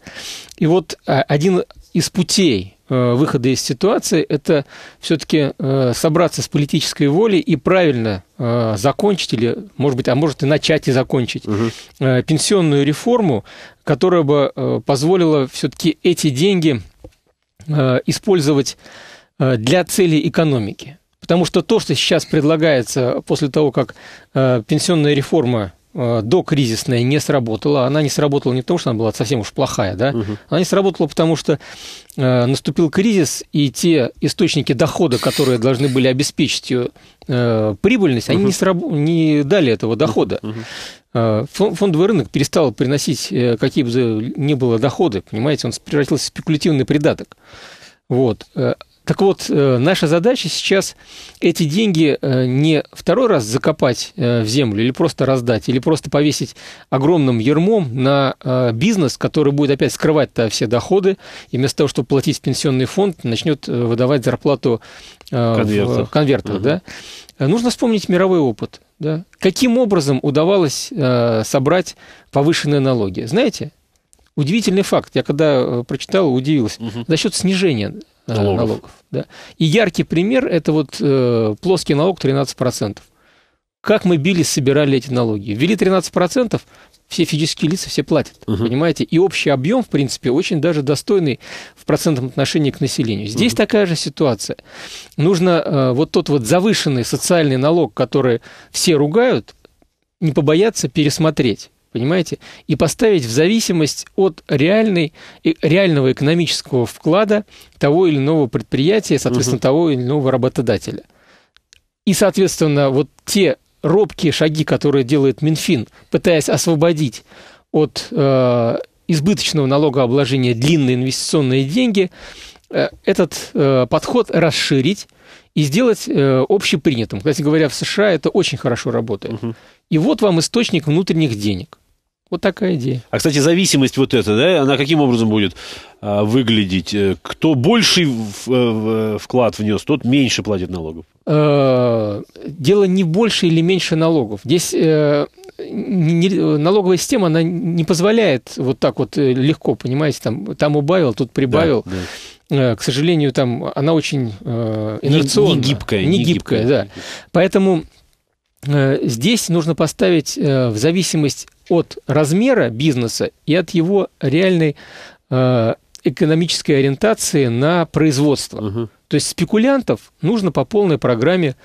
S2: И вот один из путей Э, выхода из ситуации, это все-таки э, собраться с политической волей и правильно э, закончить или, может быть, а может и начать и закончить угу. пенсионную реформу, которая бы позволила все-таки эти деньги использовать для целей экономики. Потому что то, что сейчас предлагается после того, как пенсионная реформа докризисная не сработала. Она не сработала не потому, что она была совсем уж плохая, да? Угу. Она не сработала, потому что Э, наступил кризис, и те источники дохода, которые должны были обеспечить ее э, прибыльность, они угу. не, сраб... не дали этого дохода. Угу. Фондовый рынок перестал приносить какие бы ни было доходы, понимаете, он превратился в спекулятивный придаток. Вот. Так вот, э, наша задача сейчас эти деньги э, не второй раз закопать э, в землю или просто раздать, или просто повесить огромным ермом на бизнес, который будет опять скрывать-то все доходы, и вместо того, чтобы платить в пенсионный фонд, начнет выдавать зарплату конвертов. В конвертах угу. да? Нужно вспомнить мировой опыт. Да? Каким образом удавалось собрать повышенные налоги? Знаете, удивительный факт. Я когда прочитал, удивился. Угу. За счет снижения налогов. налогов да? И яркий пример – это вот э, плоский налог 13%. Как мы бились, собирали эти налоги? Ввели 13%, все физические лица все платят, угу. понимаете? И общий объем, в принципе, очень даже достойный в процентном отношении к населению. Здесь угу. такая же ситуация. Нужно э, вот тот вот завышенный социальный налог, который все ругают, не побояться пересмотреть понимаете? И поставить в зависимость от реальной, реального экономического вклада того или иного предприятия, соответственно, угу. того или иного работодателя. И, соответственно, вот те робкие шаги, которые делает Минфин, пытаясь освободить от э, избыточного налогообложения длинные инвестиционные деньги, э, этот э, подход расширить и сделать э, общепринятым. Кстати говоря, в США это очень хорошо работает. Угу. И вот вам источник внутренних денег. Вот такая идея.
S1: А, кстати, зависимость вот эта, да, она каким образом будет а, выглядеть? Э, кто больший в, в, э, вклад внес, тот меньше платит налогов.
S2: Э, дело не больше или меньше налогов. Здесь э, не, налоговая система, она не позволяет вот так вот легко, понимаете, там, там убавил, тут прибавил. Да, да к сожалению, там она очень э, инерционна. Не, не гибкая. Не, не гибкая, гибкая, да. Поэтому Э, здесь нужно поставить э, в зависимость от размера бизнеса и от его реальной э, экономической ориентации на производство. Угу. То есть спекулянтов нужно по полной программе,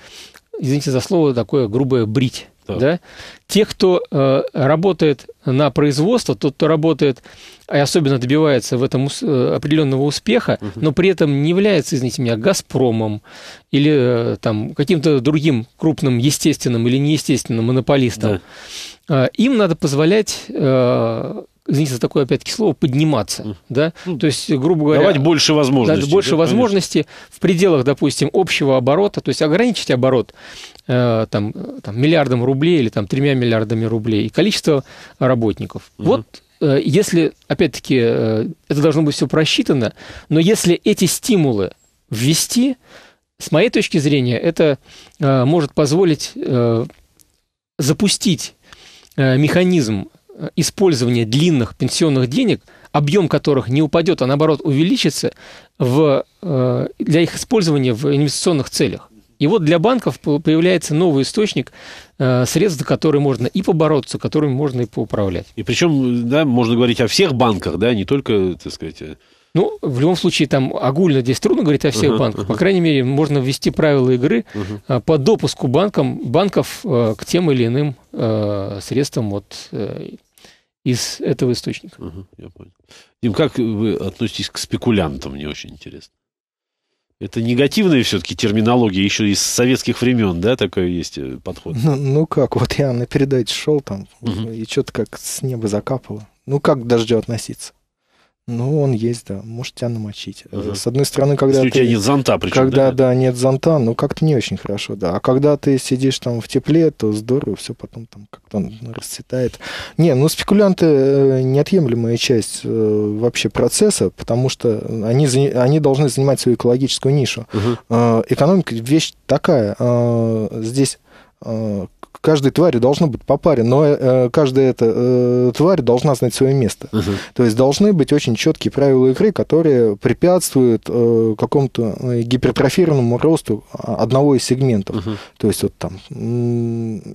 S2: извините за слово такое грубое, брить. Да. Да? Те, кто работает на производство, тот, кто работает и особенно добивается в этом э, определенного успеха, но при этом не является, извините меня, Газпромом или э, там каким-то другим крупным естественным или неестественным монополистом, да. А, им надо позволять э, извините за такое, опять-таки, слово, подниматься, да, mm. то есть, грубо говоря... Давать больше возможностей. Дать больше да, возможностей в пределах, допустим, общего оборота, то есть ограничить оборот э, там, там, миллиардом рублей или там тремя миллиардами рублей и количество работников. Mm. Вот Э, если, опять-таки, э, это должно быть все просчитано, но если эти стимулы ввести, с моей точки зрения, это э, может позволить запустить механизм использования длинных пенсионных денег, объем которых не упадет, а наоборот увеличится в, для их использования в инвестиционных целях. И вот для банков появляется новый источник э, средств, за которые можно и побороться, которыми можно и поуправлять.
S1: И причем, да, можно говорить о всех банках, да, не только, так сказать... Э,
S2: ну, в любом случае, там огульно здесь трудно говорить о всех uh-huh, банках. Uh-huh. По крайней мере, можно ввести правила игры uh-huh. по допуску банкам, банков к тем или иным средствам вот, из этого источника.
S1: Uh-huh, я понял. Дим, как вы относитесь к спекулянтам, мне очень интересно. Это негативная все-таки терминология, еще из советских времен, да, такой есть э, подход?
S3: Ну, ну как, вот я на передаче шел там, угу. и что-то как с неба закапало. Ну как к дождю относиться? Ну, он есть, да. Может тебя намочить. Угу. С одной стороны, когда Если ты... у тебя нет зонта, причем. Когда, да, да нет зонта, ну, как-то не очень хорошо, да. А когда ты сидишь там в тепле, то здорово, все потом там как-то ну, расцветает. Не, ну, спекулянты э, неотъемлемая часть э, вообще процесса, потому что они, они должны занимать свою экологическую нишу. Угу. Экономика вещь такая. Здесь каждой твари должно быть по паре, но э, каждая эта э, тварь должна знать свое место. Угу. То есть должны быть очень четкие правила игры, которые препятствуют э, какому-то гипертрофированному росту одного из сегментов. Угу. То есть вот там,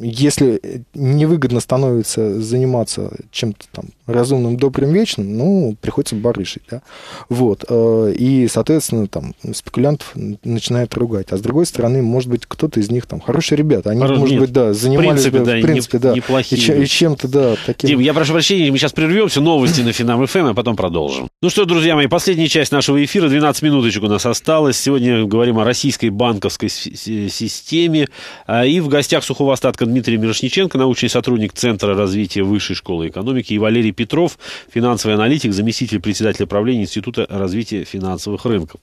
S3: если невыгодно становится заниматься чем-то там разумным, добрым, вечным, ну, приходится барышить, да. Вот. И, соответственно, там спекулянтов начинают ругать. А с другой стороны, может быть, кто-то из них там хорошие ребята, они, Хорош, может быть, да, занимаются в принципе, да, в принципе, не, да. неплохие. И, чем, и
S1: чем-то, да. Таким... Дим, я прошу прощения, мы сейчас прервемся, новости на Финам ФМ, эм, а потом продолжим. Ну что, друзья мои, последняя часть нашего эфира, 12 минуточек у нас осталось. Сегодня говорим о российской банковской системе. А, и в гостях сухого остатка Дмитрий Мирошниченко, научный сотрудник Центра развития Высшей школы экономики, и Валерий Петров, финансовый аналитик, заместитель председателя правления Института развития финансовых рынков.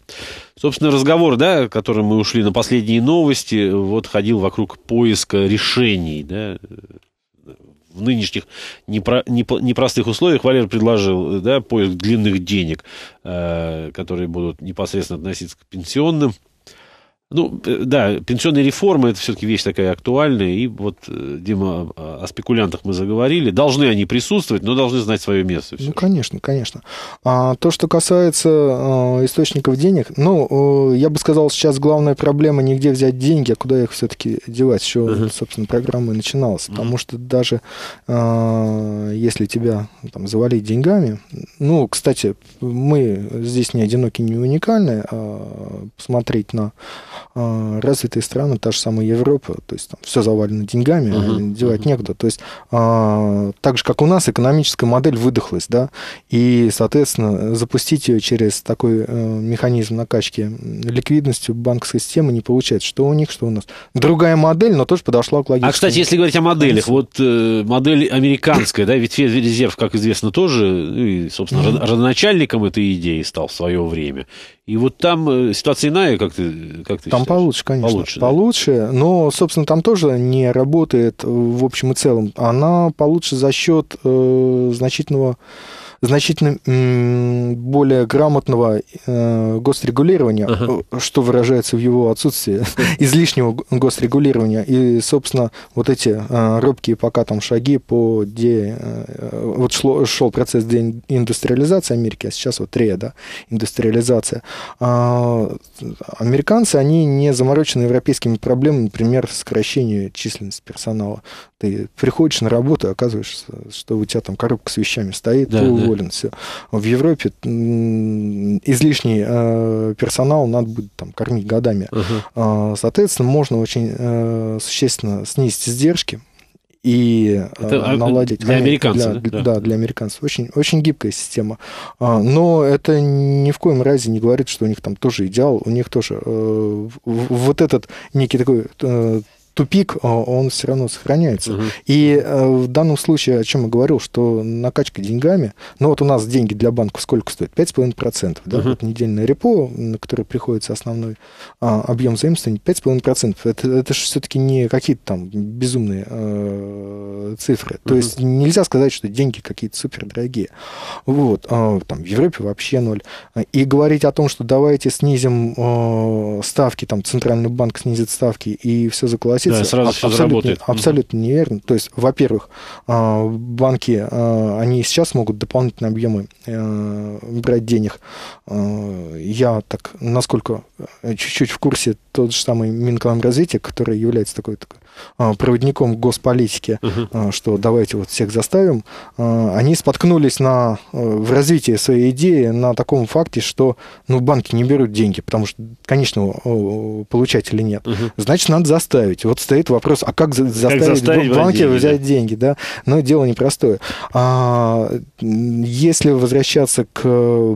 S1: Собственно, разговор, да, который мы ушли на последние новости, вот ходил вокруг поиска решений, да, в нынешних непро, непро, непростых условиях Валер предложил да, поиск длинных денег, э, которые будут непосредственно относиться к пенсионным ну, э, да, пенсионная реформа – это все-таки вещь такая актуальная. И вот, э, Дима, о спекулянтах мы заговорили. Должны они присутствовать, но должны знать свое место.
S3: Ну, же. конечно, конечно. А, то, что касается а, источников денег, ну, а, я бы сказал, сейчас главная проблема нигде взять деньги, а куда их все-таки девать. Еще, uh-huh. собственно, программа и начиналась. Uh-huh. Потому что даже а, если тебя там, завалить деньгами... Ну, кстати, мы здесь не одиноки, не уникальны. А, посмотреть на а, развитые страны, та же самая Европа, то есть там все завалено деньгами, uh-huh. девать некуда. То есть а, так же, как у нас, экономическая модель выдохлась, да, и, соответственно, запустить ее через такой э, механизм накачки ликвидностью банковской системы не получается. Что у них, что у нас. Другая модель, но тоже подошла к логике. А, кстати, если говорить о
S1: моделях, вот э, модель американская, да, ведь Федеральный резерв, как известно, тоже, ну и, собственно, mm-hmm. родоначальником этой идеи стал в свое время. И вот там э, ситуация иная, как ты, как ты Там считаешь?
S3: получше, конечно. Получше, да? получше, но, собственно, там тоже не работает в общем и целом. Она получше за счет э, значительного значительно более грамотного э, госрегулирования, ага. Э, что выражается в его отсутствии, излишнего госрегулирования. И, собственно, вот эти э, робкие пока там шаги по... Де... Вот шло, шел процесс деиндустриализации Америки, а сейчас вот ре, да, индустриализация. А, американцы, они не заморочены европейскими проблемами, например, сокращение численности персонала. Ты приходишь на работу, оказываешься, что у тебя там коробка с вещами стоит, да, ты уволен, да. все. В Европе излишний э, персонал надо будет там кормить годами. Uh-huh. Соответственно, можно очень э, существенно снизить издержки и э, это а, э, наладить. Для американцев, для, да? Да, для американцев. Очень, очень гибкая система. А, но это ни в коем разе не говорит, что у них там тоже идеал, у них тоже э, вот этот некий такой э, тупик, а он все равно сохраняется. Угу. И э, в данном случае, о чем я говорил, что накачка деньгами, ну вот у нас деньги для банков сколько стоит? 5,5%. Да? Угу. Вот недельное репо, на которое приходится основной а, объем заимствований, 5,5%. Это, это же все-таки не какие-то там безумные э, цифры. То есть нельзя сказать, что деньги какие-то супер дорогие. Вот. А, там, в Европе вообще ноль. И говорить о том, что давайте снизим а, ставки, там центральный банк снизит ставки и все заколосится, да, сразу абсолютно, заработает. абсолютно неверно. То есть, во-первых, а, банки, они сейчас могут дополнительные объемы брать денег. Я так, насколько э, чуть-чуть в курсе, тот же самый Минэкономразвитие, который является такой, такой проводником госполитики, uh-huh Э, что давайте вот всех заставим, э, они споткнулись на, э, в развитии своей идеи на таком факте, что ну, банки не берут деньги, потому что конечного получателя нет. Угу. Значит, надо заставить. Вот стоит вопрос, а как заставить, как заставить банки деньги, взять да? деньги? Да? Но дело непростое. А, если возвращаться к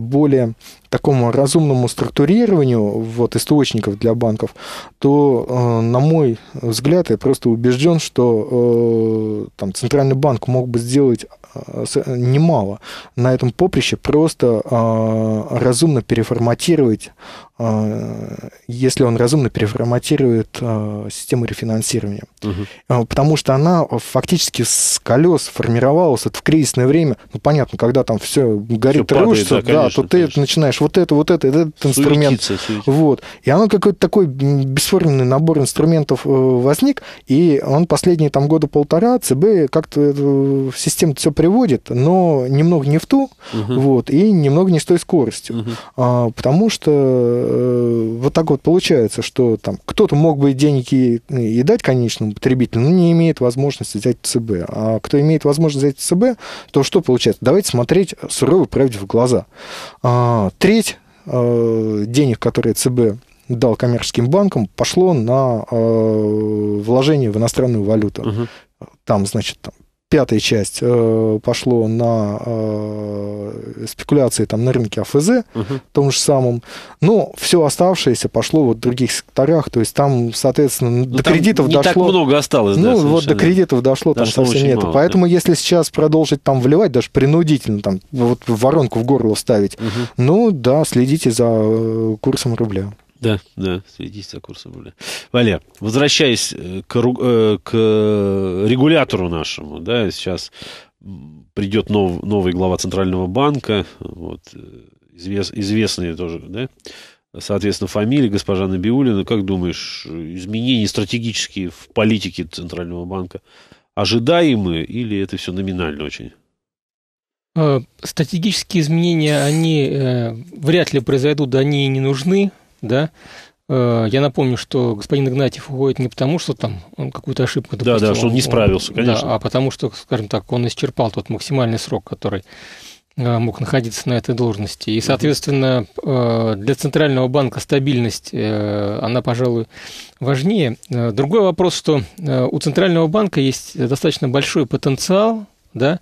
S3: более такому разумному структурированию вот, источников для банков, то, э, на мой взгляд, я просто убежден, что э, там, Центральный банк мог бы сделать э, немало на этом поприще, просто разумно переформатировать, если он разумно переформатирует систему рефинансирования. Угу. Потому что она фактически с колес формировалась это в кризисное время. Ну, понятно, когда там все горит, все рушится, да, конечно, то ты конечно. начинаешь понимаешь, вот это, вот это, этот суетится, инструмент. Суетится. Вот. И оно какой-то такой бесформенный набор инструментов э, возник, и он последние там года полтора ЦБ как-то э, в систему все приводит, но немного не в ту, угу. вот, и немного не с той скоростью. Угу. А, потому что э, вот так вот получается, что там кто-то мог бы деньги и, э, и дать конечному потребителю, но не имеет возможности взять ЦБ. А кто имеет возможность взять ЦБ, то что получается? Давайте смотреть суровой правде в глаза. А, треть э, денег, которые ЦБ дал коммерческим банкам, пошло на э, вложение в иностранную валюту. Угу. Там, значит, там, пятая часть э, пошло на э, спекуляции там, на рынке АФЗ, э угу. том же самом. Но все оставшееся пошло вот в других секторах. То есть там, соответственно, ну, до там кредитов не дошло... так
S1: много осталось. Ну, да, вот до кредитов дошло, дошло там совсем нет. Поэтому
S3: да. если сейчас продолжить там вливать, даже принудительно там вот воронку в горло ставить, угу. ну да, следите за э, курсом рубля.
S1: Да, да, следить за курсом рубля. Валя, возвращаясь э, к, э, к регулятору нашему, да, сейчас придет нов, новый глава Центрального банка, вот, э, извес, известные тоже, да, соответственно, фамилия госпожа Набиулина. Как думаешь, изменения стратегические в политике Центрального банка ожидаемы или это все номинально очень?
S2: Стратегические изменения, они э, вряд ли произойдут, да они и не нужны да, э, я напомню, что господин Игнатьев уходит не потому, что там он какую-то ошибку допустил. Да, да, что он не справился, конечно. Да, а потому что, скажем так, он исчерпал тот максимальный срок, который э, мог находиться на этой должности. И, соответственно, э, для Центрального банка стабильность, она, пожалуй, важнее. Другой вопрос, что у Центрального банка есть достаточно большой потенциал, да,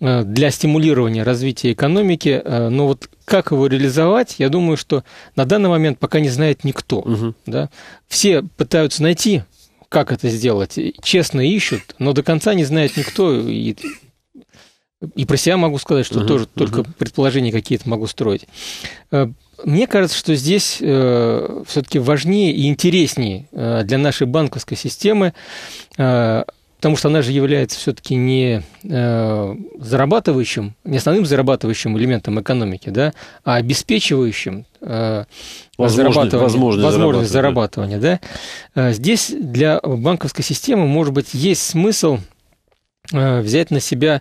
S2: Э, для стимулирования развития экономики, э, но вот как его реализовать, я думаю, что на данный момент пока не знает никто. Угу. Да? Все пытаются найти, как это сделать, честно ищут, но до конца не знает никто. И, и про себя могу сказать, что угу, тоже угу. только предположения какие-то могу строить. Э, мне кажется, что здесь все-таки важнее и интереснее для нашей банковской системы потому что она же является все-таки не э, зарабатывающим, не основным зарабатывающим элементом экономики, да, а обеспечивающим э, возможность, зарабатывание, возможность, возможность зарабатывания. Да. Э, здесь для банковской системы, может быть, есть смысл взять на себя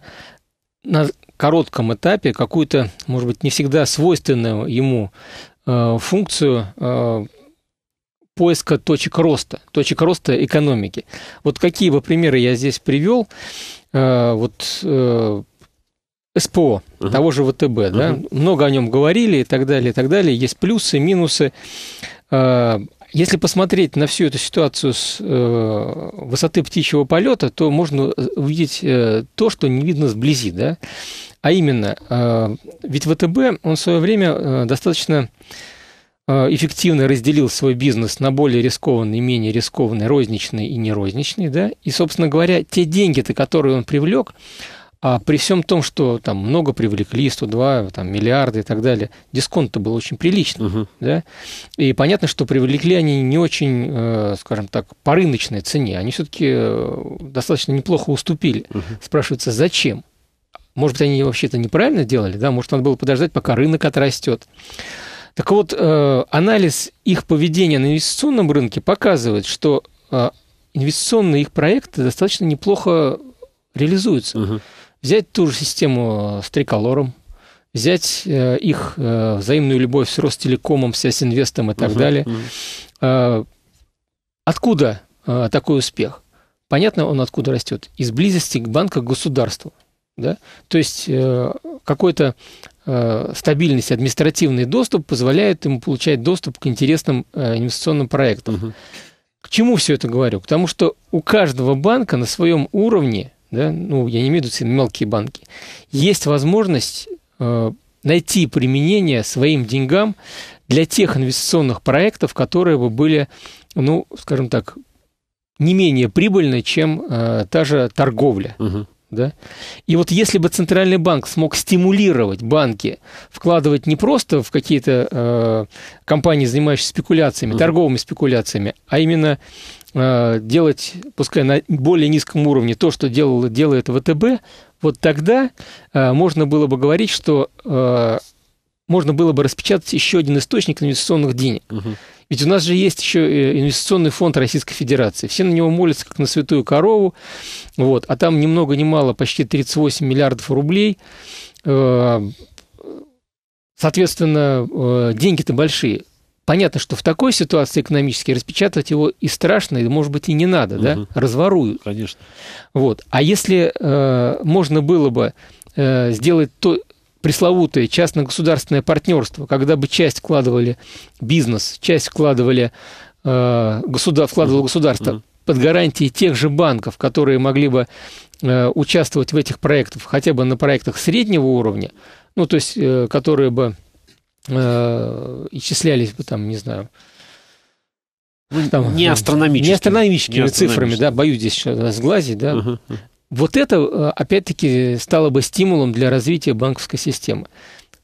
S2: на коротком этапе какую-то, может быть, не всегда свойственную ему функцию поиска точек роста, точек роста экономики. Вот какие бы примеры я здесь привел, э, вот э, СПО, uh-huh. того же ВТБ, uh-huh. да, много о нем говорили и так далее, и так далее. Есть плюсы, минусы. Э, если посмотреть на всю эту ситуацию с высоты птичьего полета, то можно увидеть то, что не видно сблизи, да. А именно, ведь ВТБ, он в свое время достаточно Э, эффективно разделил свой бизнес на более рискованный, менее рискованный, розничный и нерозничный, да, и, собственно говоря, те деньги-то, которые он привлек, а при всем том, что там много привлекли, 102 там, миллиарда и так далее, дисконт-то был очень приличный. Угу. Да? И понятно, что привлекли они не очень, э, скажем так, по рыночной цене. Они все-таки э, достаточно неплохо уступили. Угу. Спрашивается, зачем? Может быть, они вообще-то неправильно делали, да? Может, надо было подождать, пока рынок отрастет. Так вот, э, анализ их поведения на инвестиционном рынке показывает, что э, инвестиционные их проекты достаточно неплохо реализуются. Угу. Взять ту же систему э, с триколором, взять их взаимную любовь с Ростелекомом, с Ясинвестом и так угу, далее. Угу. Откуда такой успех? Понятно, он откуда растет? Из близости к банка к государству. Да? То есть э, какой-то э, стабильность, административный доступ позволяет ему получать доступ к интересным э, инвестиционным проектам. Угу. К чему все это говорю? К тому, что у каждого банка на своем уровне, да, ну, я не имею в виду мелкие банки, есть возможность э, найти применение своим деньгам для тех инвестиционных проектов, которые бы были, ну, скажем так, не менее прибыльны, чем э, та же торговля. Угу. Да? И вот если бы центральный банк смог стимулировать банки вкладывать не просто в какие-то э, компании, занимающиеся спекуляциями, mm-hmm. торговыми спекуляциями, а именно э, делать, пускай на более низком уровне, то, что делал, делает ВТБ, вот тогда э, можно было бы говорить, что э, можно было бы распечатать еще один источник инвестиционных денег. Mm-hmm. Ведь у нас же есть еще э, инвестиционный фонд Российской Федерации. Все на него молятся, как на святую корову. Вот. А там ни много ни мало, почти 38 миллиардов рублей. Э, соответственно, э, деньги-то большие. Понятно, что в такой ситуации экономически распечатывать его и страшно, и, может быть, и не надо, угу. да? Разворуют. Конечно. Вот. А если э, можно было бы э, сделать то, пресловутое частно-государственное партнерство, когда бы часть вкладывали бизнес, часть вкладывали э, государ, вкладывало государство mm-hmm. под гарантии тех же банков, которые могли бы э, участвовать в этих проектах, хотя бы на проектах среднего уровня, ну, то есть, э, которые бы э, исчислялись бы там, не знаю, ну, там, э, не астрономическими. Не астрономическими, не цифрами, да, боюсь здесь сглазить, да. Uh-huh. Вот это, э, опять-таки, стало бы стимулом для развития банковской системы.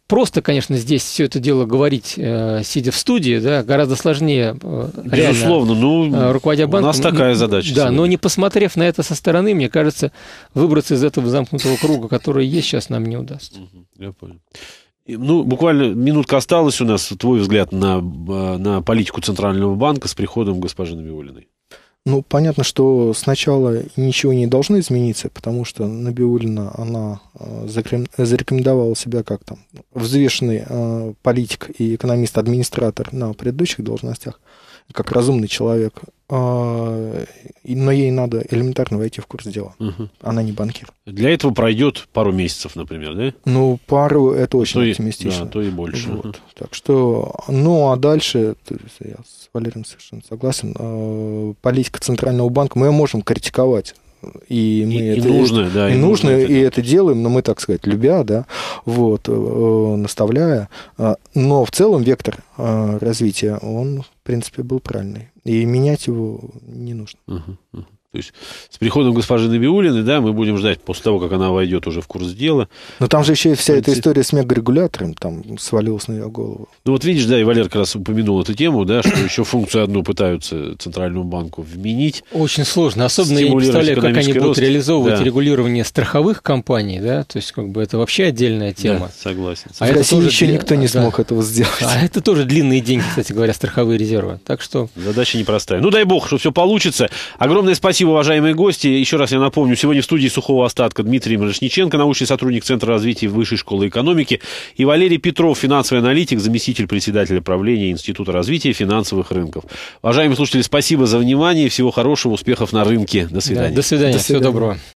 S2: Просто, конечно, здесь все это дело говорить, э, сидя в студии, да, гораздо сложнее. Э, Безусловно, ну, руководя банком, у нас такая ну, задача. Да, сегодня. но не посмотрев на это со стороны, мне кажется, выбраться из этого замкнутого круга, который есть, сейчас нам не удастся.
S1: Я понял. Ну, буквально минутка осталась у нас. Твой взгляд на, на политику Центрального банка с приходом госпожи Набиулиной.
S3: Ну, понятно, что сначала ничего не должно измениться, потому что Набиулина, она э, зарекомендовала себя как там взвешенный э, политик и экономист-администратор на предыдущих должностях как разумный человек, а, но ей надо элементарно войти в курс дела. Угу. Она не банкир.
S1: Для этого пройдет пару месяцев, например, да? Ну,
S3: пару это очень то оптимистично. И, да, то и больше. Вот. Угу. Так что, ну а дальше, я с Валерием совершенно согласен, а, политика Центрального банка, мы ее можем критиковать и мы и, это, и нужно, да, и, и нужно, нужно и это делаем, но мы, так сказать, любя, да, вот, э, наставляя. А, но в целом вектор а, развития, он, в принципе, был правильный. И менять его не нужно.
S1: Uh-huh, uh-huh. То есть с приходом госпожи Набиулиной, да, мы будем ждать после того, как она войдет уже в курс дела. Но там же еще и вся эта история
S3: с мегарегулятором там свалилась на ее голову.
S1: Ну вот видишь, да, и Валер как раз упомянул эту тему, да, что еще функцию одну пытаются Центральному банку вменить.
S3: Очень сложно, особенно я не представляю, как они будут реализовывать да.
S1: регулирование
S2: страховых компаний, да, то есть как бы это вообще отдельная тема. Да,
S1: согласен. А в это России тоже еще дли... никто не да. смог этого сделать.
S2: А это тоже длинные деньги, кстати говоря, страховые резервы. Так что...
S1: Задача непростая. Ну дай бог, что все получится. Огромное спасибо Спасибо, уважаемые гости. Еще раз я напомню, сегодня в студии «Сухого остатка» Дмитрий Мирошниченко, научный сотрудник Центра развития Высшей школы экономики, и Валерий Петров, финансовый аналитик, заместитель председателя правления Института развития финансовых рынков. Уважаемые слушатели, спасибо за внимание, всего хорошего, успехов на рынке. До свидания. Да, до свидания. До свидания. Всего доброго.